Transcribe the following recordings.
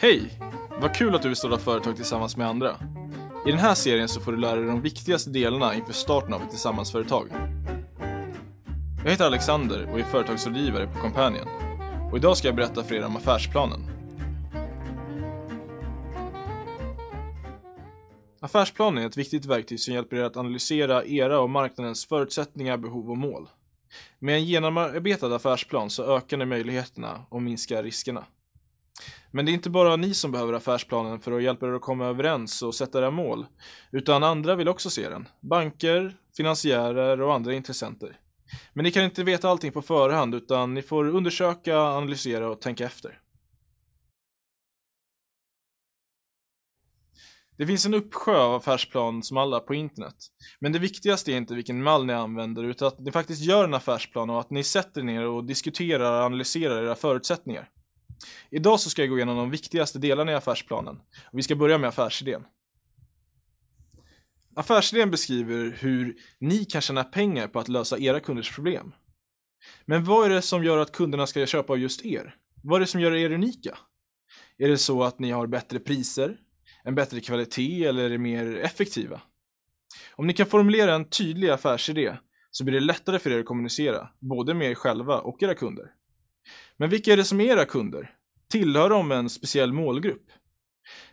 Hej! Vad kul att du vill starta företag tillsammans med andra. I den här serien så får du lära dig de viktigaste delarna inför starten av ett tillsammansföretag. Jag heter Alexander och är företagsrådgivare på Companion. Och idag ska jag berätta för er om affärsplanen. Affärsplanen är ett viktigt verktyg som hjälper er att analysera era och marknadens förutsättningar, behov och mål. Med en genomarbetad affärsplan så ökar ni möjligheterna och minskar riskerna. Men det är inte bara ni som behöver affärsplanen för att hjälpa er att komma överens och sätta era mål, utan andra vill också se den. Banker, finansiärer och andra intressenter. Men ni kan inte veta allting på förhand, utan ni får undersöka, analysera och tänka efter. Det finns en uppsjö av som alla, på internet. Men det viktigaste är inte vilken mall ni använder, utan att ni faktiskt gör en affärsplan och att ni sätter ner och diskuterar och analyserar era förutsättningar. Idag så ska jag gå igenom de viktigaste delarna i affärsplanen. vi ska börja med affärsidén. Affärsidén beskriver hur ni kan tjäna pengar på att lösa era kunders problem. Men vad är det som gör att kunderna ska köpa av just er? Vad är det som gör er unika? Är det så att ni har bättre priser, en bättre kvalitet eller är mer effektiva? Om ni kan formulera en tydlig affärsidé så blir det lättare för er att kommunicera, både med er själva och era kunder. Men vilka är det som är era kunder? Tillhör de en speciell målgrupp?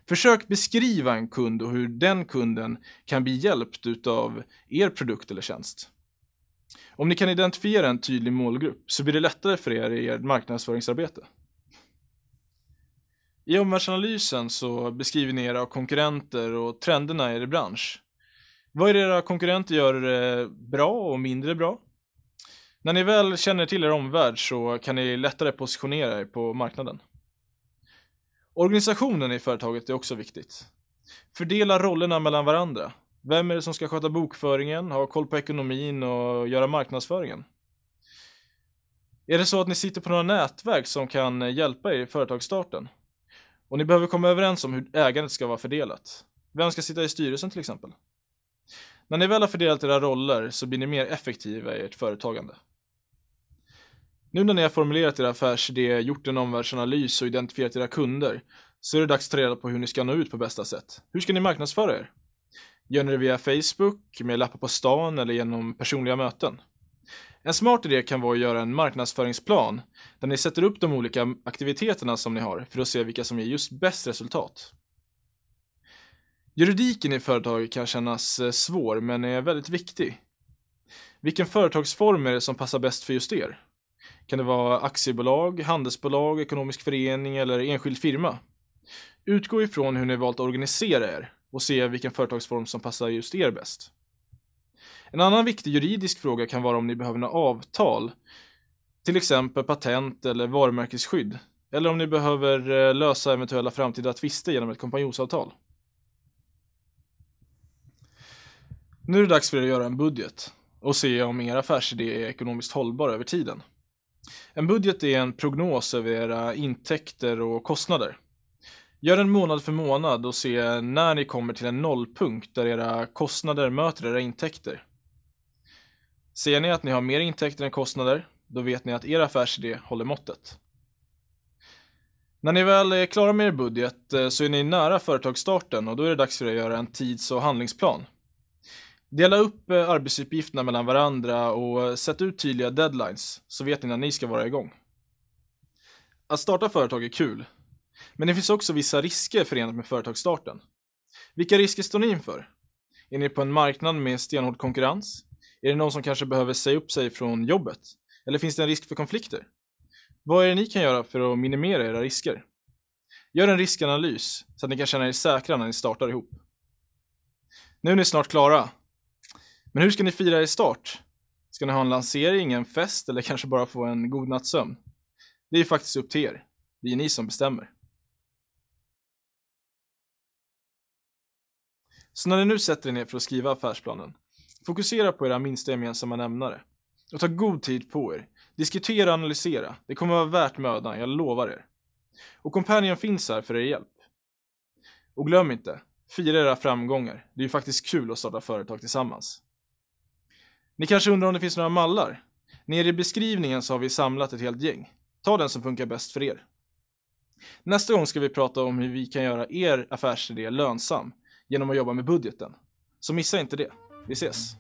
Försök beskriva en kund och hur den kunden kan bli hjälpt utav er produkt eller tjänst. Om ni kan identifiera en tydlig målgrupp så blir det lättare för er i ert marknadsföringsarbete. I omvärldsanalysen så beskriver ni era konkurrenter och trenderna i er bransch. Vad är det era konkurrenter gör bra och mindre bra? När ni väl känner till er omvärld så kan ni lättare positionera er på marknaden. Organisationen i företaget är också viktigt. Fördela rollerna mellan varandra. Vem är det som ska sköta bokföringen, ha koll på ekonomin och göra marknadsföringen? Är det så att ni sitter på några nätverk som kan hjälpa er i företagsstarten? Och ni behöver komma överens om hur ägandet ska vara fördelat. Vem ska sitta i styrelsen till exempel? När ni väl har fördelat era roller så blir ni mer effektiva i ert företagande. Nu när ni har formulerat er affärsidé, gjort en omvärldsanalys och identifierat era kunder, så är det dags att ta reda på hur ni ska nå ut på bästa sätt. Hur ska ni marknadsföra er? Gör ni det via Facebook, med lappar på stan eller genom personliga möten? En smart idé kan vara att göra en marknadsföringsplan där ni sätter upp de olika aktiviteterna som ni har för att se vilka som ger just bäst resultat. Juridiken i företaget kan kännas eh, svår men är väldigt viktig. Vilken företagsform är det som passar bäst för just er? Kan det vara aktiebolag, handelsbolag, ekonomisk förening eller enskild firma? Utgå ifrån hur ni valt att organisera er och se vilken företagsform som passar just er bäst. En annan viktig juridisk fråga kan vara om ni behöver några avtal, till exempel patent eller varumärkesskydd, eller om ni behöver eh, lösa eventuella framtida tvister genom ett kompanjonsavtal. Nu är det dags för er att göra en budget och se om er affärsidé är ekonomiskt hållbar över tiden. En budget är en prognos över era intäkter och kostnader. Gör den månad för månad och se när ni kommer till en nollpunkt där era kostnader möter era intäkter. Ser ni att ni har mer intäkter än kostnader, då vet ni att er affärsidé håller måttet. När ni väl är klara med er budget eh, så är ni nära företagsstarten och då är det dags för er att göra en tids och handlingsplan. Dela upp eh, arbetsuppgifterna mellan varandra och eh, sätt ut tydliga deadlines så vet ni när ni ska vara igång. Att starta företag är kul, men det finns också vissa risker förenat med företagsstarten. Vilka risker står ni inför? Är ni på en marknad med stenhård konkurrens? Är det någon som kanske behöver säga upp sig från jobbet? Eller finns det en risk för konflikter? Vad är det ni kan göra för att minimera era risker? Gör en riskanalys så att ni kan känna er säkra när ni startar ihop. Nu är ni snart klara men hur ska ni fira er start? Ska ni ha en lansering, en fest eller kanske bara få en god natts sömn? Det är faktiskt upp till er. Det är ni som bestämmer. Så när ni nu sätter er ner för att skriva affärsplanen, fokusera på era minsta gemensamma nämnare. Och ta god tid på er. Diskutera och analysera. Det kommer vara värt mödan, jag lovar er. Och Companion finns här för er hjälp. Och glöm inte, fira era framgångar. Det är ju faktiskt kul att starta företag tillsammans. Ni kanske undrar om det finns några mallar? Nere i beskrivningen så har vi samlat ett helt gäng. Ta den som funkar bäst för er. Nästa gång ska vi prata om hur vi kan göra er affärsidé lönsam genom att jobba med budgeten. Så missa inte det. Vi ses!